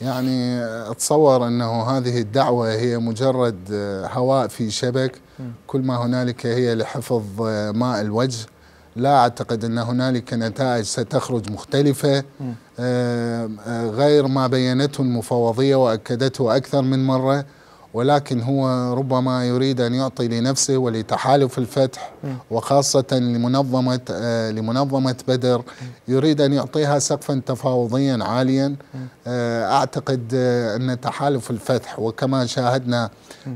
يعني اتصور انه هذه الدعوه هي مجرد هواء في شبك كل ما هنالك هي لحفظ ماء الوجه لا اعتقد ان هنالك نتائج ستخرج مختلفه آه، آه، غير ما بينته المفوضيه واكدته اكثر من مره ولكن هو ربما يريد أن يعطي لنفسه ولتحالف الفتح وخاصة لمنظمة آه، لمنظمة بدر يريد أن يعطيها سقفا تفاوضيا عاليا آه، أعتقد آه، أن تحالف الفتح وكما شاهدنا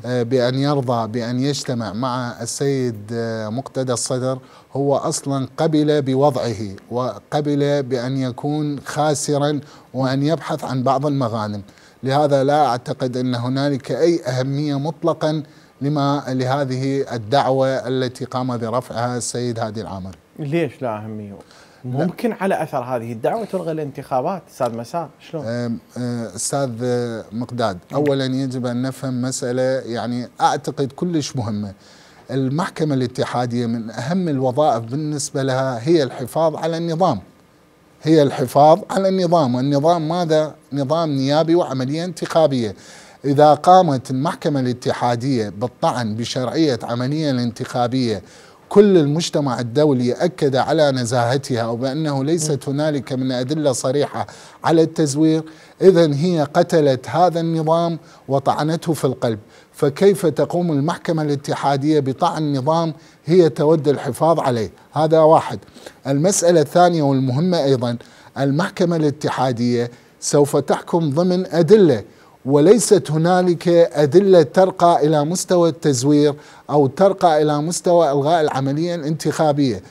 بأن يرضى بأن يجتمع مع السيد مقتدى الصدر هو اصلا قبل بوضعه وقبل بان يكون خاسرا وان يبحث عن بعض المغانم لهذا لا اعتقد ان هنالك اي اهميه مطلقا لما لهذه الدعوه التي قام برفعها السيد هادي العامري. ليش لا اهميه؟ ممكن لا. على اثر هذه الدعوه تلغى الانتخابات استاذ مساء شلون؟ أه، استاذ أه، مقداد اولا يجب ان نفهم مساله يعني اعتقد كلش مهمه. المحكمه الاتحاديه من اهم الوظائف بالنسبه لها هي الحفاظ على النظام. هي الحفاظ على النظام والنظام ماذا؟ نظام نيابي وعملية انتخابية إذا قامت المحكمة الاتحادية بالطعن بشرعية عملية الانتخابية كل المجتمع الدولي أكد على نزاهتها وبأنه ليست هنالك من أدلة صريحة على التزوير إذا هي قتلت هذا النظام وطعنته في القلب فكيف تقوم المحكمة الاتحادية بطعن نظام هي تود الحفاظ عليه هذا واحد المسألة الثانية والمهمة أيضا المحكمة الاتحادية سوف تحكم ضمن أدلة وليست هنالك أدلة ترقى إلى مستوى التزوير أو ترقى إلى مستوى إلغاء العملية الانتخابية